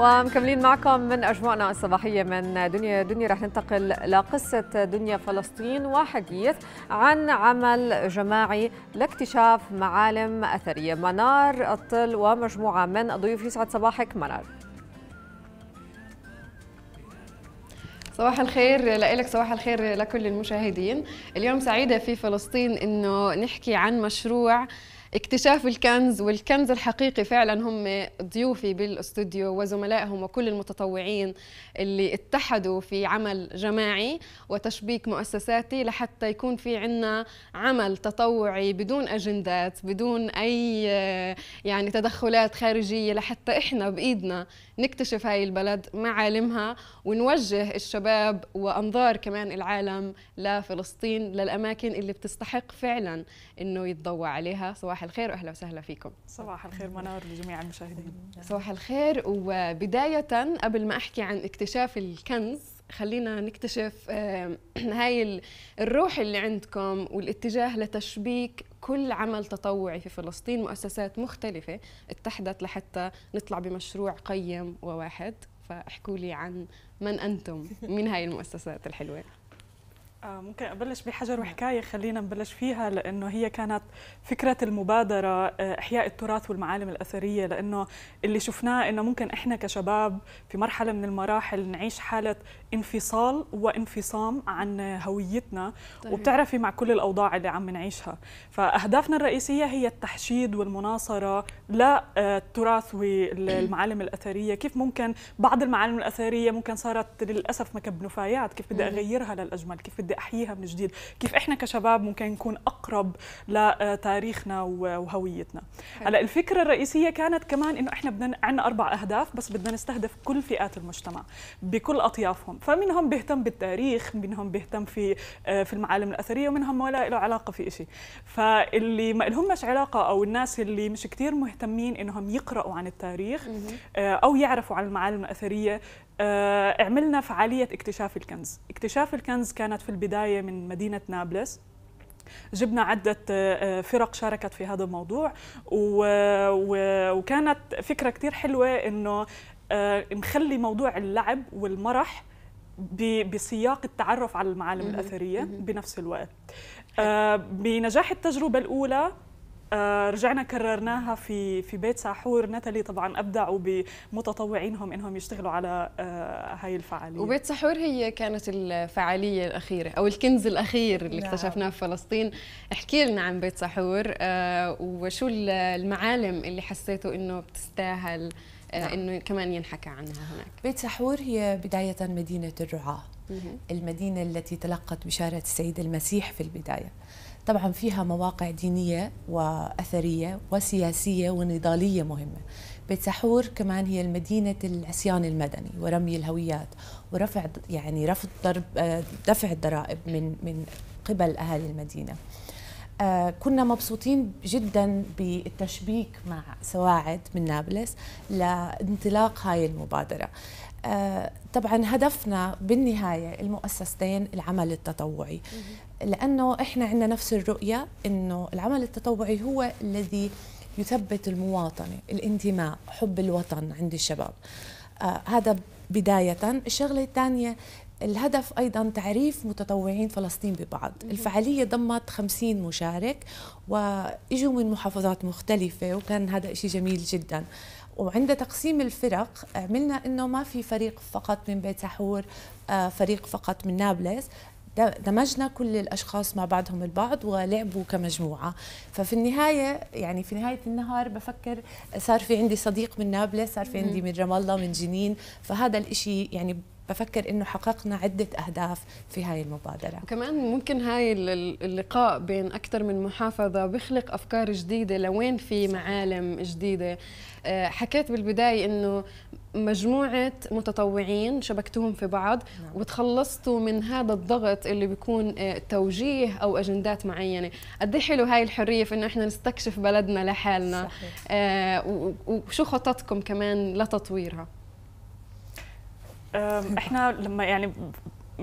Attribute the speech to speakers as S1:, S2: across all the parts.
S1: ومكملين معكم من أجواءنا الصباحية من دنيا دنيا رح ننتقل لقصة دنيا فلسطين وحديث عن عمل جماعي لاكتشاف معالم أثرية منار الطل ومجموعة من الضيوف يسعد صباحك منار صباح الخير لك صباح الخير لكل المشاهدين اليوم سعيدة في فلسطين أنه نحكي عن مشروع اكتشاف الكنز والكنز الحقيقي فعلا هم ضيوفي بالاستوديو وزملائهم وكل المتطوعين اللي اتحدوا في عمل جماعي وتشبيك مؤسساتي لحتى يكون في عنا عمل تطوعي بدون اجندات بدون اي يعني تدخلات خارجيه لحتى احنا بايدنا نكتشف هاي البلد معالمها ونوجه الشباب وانظار كمان العالم لفلسطين للاماكن اللي بتستحق فعلا انه يتضوى عليها سواء صباح الخير واهلا وسهلا فيكم صباح الخير منار لجميع المشاهدين صباح الخير وبدايه قبل ما احكي عن اكتشاف الكنز خلينا نكتشف هاي الروح اللي عندكم والاتجاه لتشبيك كل عمل تطوعي في فلسطين مؤسسات مختلفة اتحدت لحتى نطلع بمشروع قيم وواحد فاحكوا لي عن من أنتم من هاي المؤسسات الحلوة
S2: آه، ممكن ابلش بحجر وحكايه خلينا نبلش فيها لانه هي كانت فكره المبادره آه، احياء التراث والمعالم الاثريه لانه اللي شفناه انه ممكن احنا كشباب في مرحله من المراحل نعيش حاله انفصال وانفصام عن هويتنا طيب. وبتعرفي مع كل الاوضاع اللي عم نعيشها فاهدافنا الرئيسيه هي التحشيد والمناصره للتراث آه، والمعالم الاثريه كيف ممكن بعض المعالم الاثريه ممكن صارت للاسف مكب نفايات كيف بدي اغيرها للاجمل كيف بدي بدي احييها من جديد كيف احنا كشباب ممكن نكون اقرب لتاريخنا وهويتنا هلا الفكره الرئيسيه كانت كمان انه احنا بدنا عندنا اربع اهداف بس بدنا نستهدف كل فئات المجتمع بكل اطيافهم فمنهم بيهتم بالتاريخ منهم بيهتم في آه، في المعالم الاثريه ومنهم ولا له علاقه في شيء فاللي ما لهمش علاقه او الناس اللي مش كثير مهتمين انهم يقراوا عن التاريخ آه، او يعرفوا عن المعالم الاثريه آه، عملنا فعالية اكتشاف الكنز اكتشاف الكنز كانت في البداية من مدينة نابلس جبنا عدة آه، آه، فرق شاركت في هذا الموضوع وكانت فكرة كتير حلوة انه نخلي موضوع اللعب والمرح بسياق التعرف على المعالم الأثرية بنفس الوقت بنجاح التجربة الأولى آه، رجعنا كررناها في في بيت ساحور نتالي طبعا ابدعوا بمتطوعينهم انهم يشتغلوا على آه، هاي الفعاليه وبيت
S1: ساحور هي كانت الفعاليه الاخيره او الكنز الاخير اللي نعم. اكتشفناه في فلسطين احكي لنا عن بيت ساحور آه، وشو المعالم اللي حسيتوا انه بتستاهل نعم. آه، انه كمان ينحكى عنها هناك
S3: بيت سحور هي بدايه مدينه الرعاه المدينه التي تلقت بشاره السيد المسيح في البدايه طبعا فيها مواقع دينيه واثريه وسياسيه ونضاليه مهمه بيت سحور كمان هي المدينة العصيان المدني ورمي الهويات ورفع يعني رفض ضرب آه، دفع الضرائب من من قبل أهالي المدينة. آه، كنا مبسوطين جدا بالتشبيك مع سواعد من نابلس لانطلاق هاي المبادرة آه، طبعا هدفنا بالنهاية المؤسستين العمل التطوعي لأنه إحنا عندنا نفس الرؤية أنه العمل التطوعي هو الذي يثبت المواطنة الانتماء حب الوطن عند الشباب آه هذا بداية الشغلة الثانية الهدف أيضا تعريف متطوعين فلسطين ببعض الفعالية ضمت 50 مشارك وإجوا من محافظات مختلفة وكان هذا شيء جميل جداً وعند تقسيم الفرق عملنا انه ما في فريق فقط من بيت سحور آه، فريق فقط من نابلس دمجنا كل الاشخاص مع بعضهم البعض ولعبوا كمجموعه ففي النهايه يعني في نهايه النهار بفكر صار في عندي صديق من نابلس صار في عندي من رام الله من جنين فهذا الإشي يعني بفكر انه حققنا عده اهداف في هاي المبادره
S1: وكمان ممكن هاي اللقاء بين اكثر من محافظه بخلق افكار جديده لوين في معالم جديده آه، حكيت بالبدايه انه مجموعه متطوعين شبكتوهم في بعض نعم. وتخلصتوا من هذا الضغط اللي بيكون آه، توجيه او اجندات معينه قد إيه حلو هاي الحريه في انه احنا نستكشف بلدنا لحالنا صحيح. آه، وشو خططكم كمان لتطويرها
S2: احنا لما يعني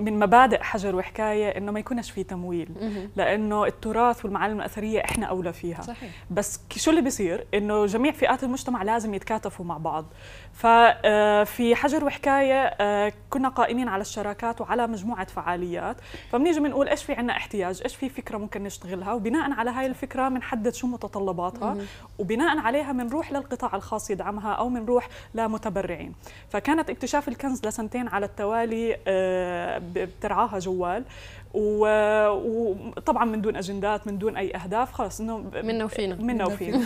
S2: من مبادئ حجر وحكايه انه ما يكونش في تمويل لانه التراث والمعالم الاثريه احنا اولى فيها صحيح. بس شو اللي بيصير انه جميع فئات المجتمع لازم يتكاتفوا مع بعض ففي آه، حجر وحكايه آه، كنا قائمين على الشراكات وعلى مجموعه فعاليات فبنيجي بنقول ايش في عندنا احتياج ايش في فكره ممكن نشتغلها وبناء على هاي الفكره بنحدد شو متطلباتها وبناء عليها بنروح للقطاع الخاص يدعمها او بنروح لمتبرعين فكانت اكتشاف الكنز لسنتين على التوالي آه، بترعاها جوال وطبعا من دون اجندات من دون اي اهداف خلص انه منا وفينا منا وفينا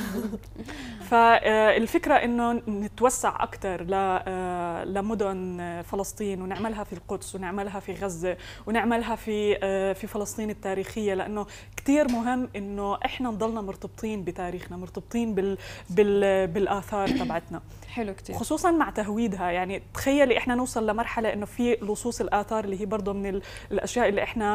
S2: فالفكره آه، انه نتوسع اكثر آه، لمدن آه، فلسطين ونعملها في القدس ونعملها في غزه ونعملها في في فلسطين التاريخيه لانه كثير مهم انه احنا نضلنا مرتبطين بتاريخنا مرتبطين بال بال بالاثار تبعتنا حلو كثير خصوصا مع تهويدها يعني تخيلي احنا نوصل لمرحله انه في لصوص الاثار اللي هي برضه من الاشياء اللي احنا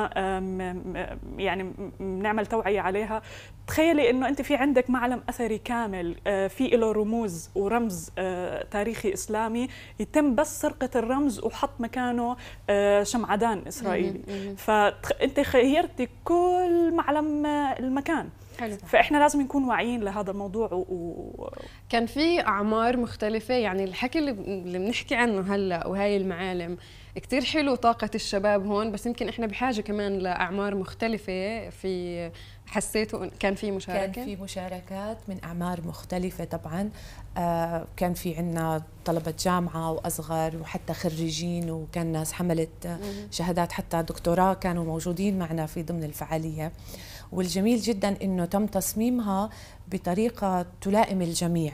S2: يعني بنعمل توعيه عليها تخيلي انه انت في عندك معلم اثري كامل أه، في له رموز ورمز أه، تاريخي اسلامي يتم بس سرقه الرمز وحط مكانه أه، شمعدان اسرائيلي فانت خيرتي كل معلم المكان حلو.
S1: فاحنا لازم نكون واعيين لهذا الموضوع و... و... كان في اعمار مختلفه يعني الحكي اللي, بنحكي عنه هلا وهي المعالم كتير حلو طاقة الشباب هون بس يمكن احنا بحاجة كمان لأعمار مختلفة في حسيتوا كان في مشاركة؟ كان في
S3: مشاركات من أعمار مختلفة طبعا آه، كان في عنا طلبة جامعة وأصغر وحتى خريجين وكان ناس حملت آه، شهادات حتى دكتوراه كانوا موجودين معنا في ضمن الفعالية والجميل جدا أنه تم تصميمها بطريقة تلائم الجميع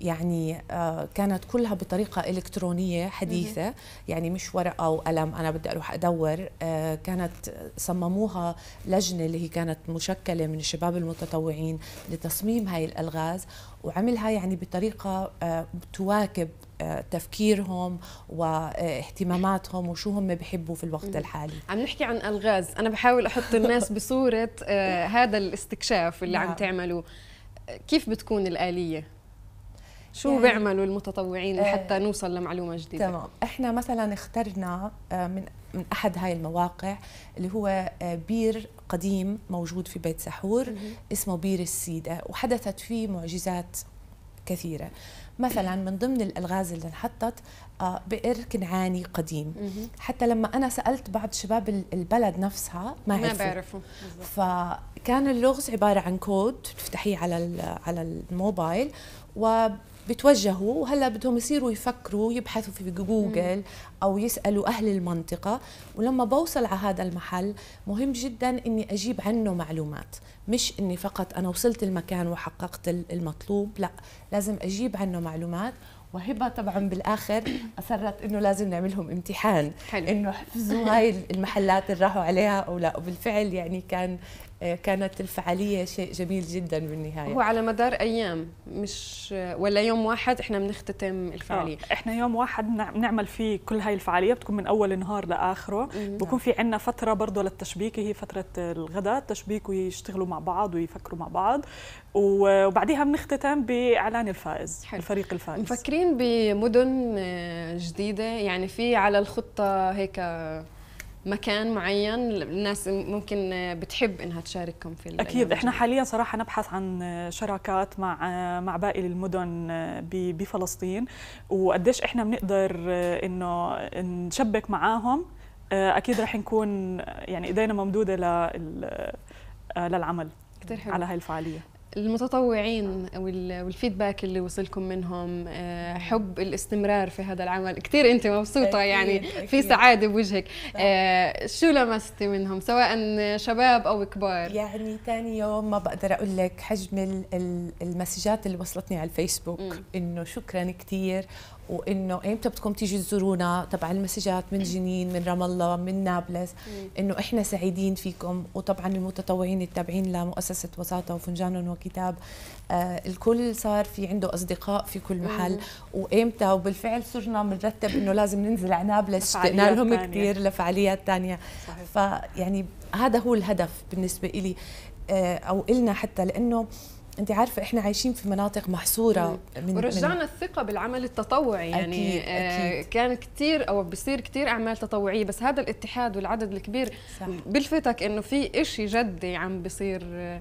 S3: يعني آه، كانت كلها بطريقة إلكترونية حديثة يعني مش ورقة وقلم أنا بدي أروح أدور آه، كانت صمموها لجنة اللي هي كانت مشكلة من الشباب المتطوعين لتصميم هاي الألغاز وعملها يعني بطريقة آه، تواكب تفكيرهم واهتماماتهم وشو هم بحبوا في الوقت الحالي
S1: عم نحكي عن الغاز انا بحاول احط الناس بصوره هذا الاستكشاف اللي عم نعم. تعملوه كيف بتكون الآلية؟ شو يعني بيعملوا المتطوعين آه، لحتى نوصل لمعلومة جديدة؟ تمام،
S3: احنا مثلا اخترنا آه، من من احد هاي المواقع اللي هو آه، بير قديم موجود في بيت سحور اسمه بير السيدة وحدثت فيه معجزات كثيرة مثلا من ضمن الألغاز اللي انحطت آه، بئر كنعاني قديم حتى لما انا سالت بعض شباب البلد نفسها ما, ما بيعرفوا فكان اللغز عباره عن كود تفتحيه على على الموبايل و بتوجهوا وهلا بدهم يصيروا يفكروا يبحثوا في جوجل او يسالوا اهل المنطقه ولما بوصل على هذا المحل مهم جدا اني اجيب عنه معلومات مش اني فقط انا وصلت المكان وحققت المطلوب لا لازم اجيب عنه معلومات وهبه طبعا بالاخر اصرت انه لازم نعملهم امتحان حلو. انه حفظوا هاي المحلات اللي راحوا عليها او لا وبالفعل يعني كان آه، كانت الفعاليه شيء جميل جدا بالنهايه هو
S1: على مدار ايام مش ولا يوم واحد احنا بنختتم
S2: الفعاليه آه. احنا يوم واحد بنعمل فيه كل هاي الفعاليه بتكون من اول نهار لاخره نعم. بكون في عندنا فتره برضه للتشبيك هي فتره الغداء تشبيك ويشتغلوا مع بعض ويفكروا مع بعض وبعديها بنختتم باعلان الفائز حلو. الفريق الفائز
S1: مفكرين بمدن آه، جديده يعني في على الخطه هيك مكان معين الناس ممكن بتحب انها تشارككم في اكيد احنا حاليا صراحه
S2: نبحث عن شراكات مع مع باقي المدن آه، بفلسطين وقديش احنا بنقدر آه، انه نشبك معاهم آه، اكيد رح نكون يعني ايدينا ممدوده للعمل كتير حلو. على هاي الفعاليه
S1: المتطوعين والفيدباك اللي وصلكم منهم آه، حب الاستمرار في هذا العمل كثير انت مبسوطه أكيد يعني أكيد في سعاده بوجهك آه
S3: شو لمستي منهم سواء شباب او كبار يعني ثاني يوم ما بقدر اقول لك حجم المسجات اللي وصلتني على الفيسبوك انه شكرا كثير وانه ايمتى بدكم تيجي تزورونا تبع المسجات من جنين من رام الله من نابلس انه احنا سعيدين فيكم وطبعا المتطوعين التابعين لمؤسسه وساطه وفنجان وكتاب آه الكل صار في عنده اصدقاء في كل محل وايمتى وبالفعل صرنا بنرتب انه لازم ننزل على نابلس اشتقنا لهم كثير لفعاليات ثانيه فيعني هذا هو الهدف بالنسبه لي آه او النا حتى لانه انت عارفه احنا عايشين في مناطق محصوره من ورجعنا من
S1: الثقه بالعمل التطوعي أكيد يعني أكيد آه، أكيد. كان كثير او بصير كثير اعمال تطوعيه بس هذا الاتحاد والعدد الكبير صح. بلفتك انه في شيء جدي عم بصير آه،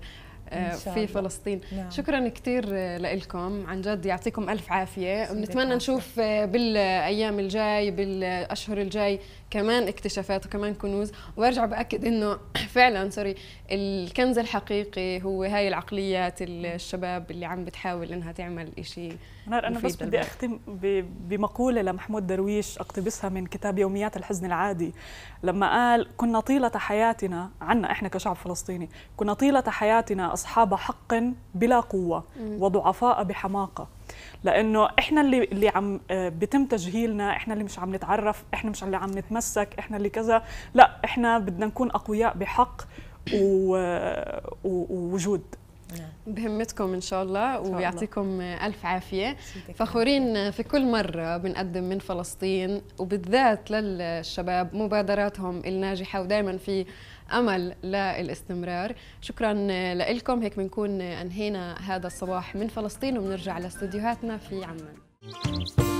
S1: آه، في فلسطين نعم. شكرا كثير آه، لكم عن جد يعطيكم الف عافيه بنتمنى نشوف آه، بالايام الجاي بالاشهر الجاي كمان اكتشافات وكمان كنوز وارجع باكد انه فعلا سوري الكنز الحقيقي هو هاي العقليات الشباب اللي عم بتحاول انها تعمل شيء انا بس بدي اختم
S2: بمقوله لمحمود درويش اقتبسها من كتاب يوميات الحزن العادي لما قال كنا طيله حياتنا عنا احنا كشعب فلسطيني كنا طيله حياتنا أصحاب حق بلا قوة وضعفاء بحماقة لانه احنا اللي اللي عم آه، بيتم تجهيلنا احنا اللي مش عم نتعرف احنا مش اللي عم نتمسك احنا اللي كذا لا
S1: احنا بدنا نكون اقوياء بحق و... آه، ووجود نعم. بهمتكم ان شاء الله ويعطيكم الف عافيه فخورين في كل مره بنقدم من فلسطين وبالذات للشباب مبادراتهم الناجحه ودائما في امل للاستمرار شكرا لكم هيك بنكون انهينا هذا الصباح من فلسطين وبنرجع لاستديوهاتنا في عمان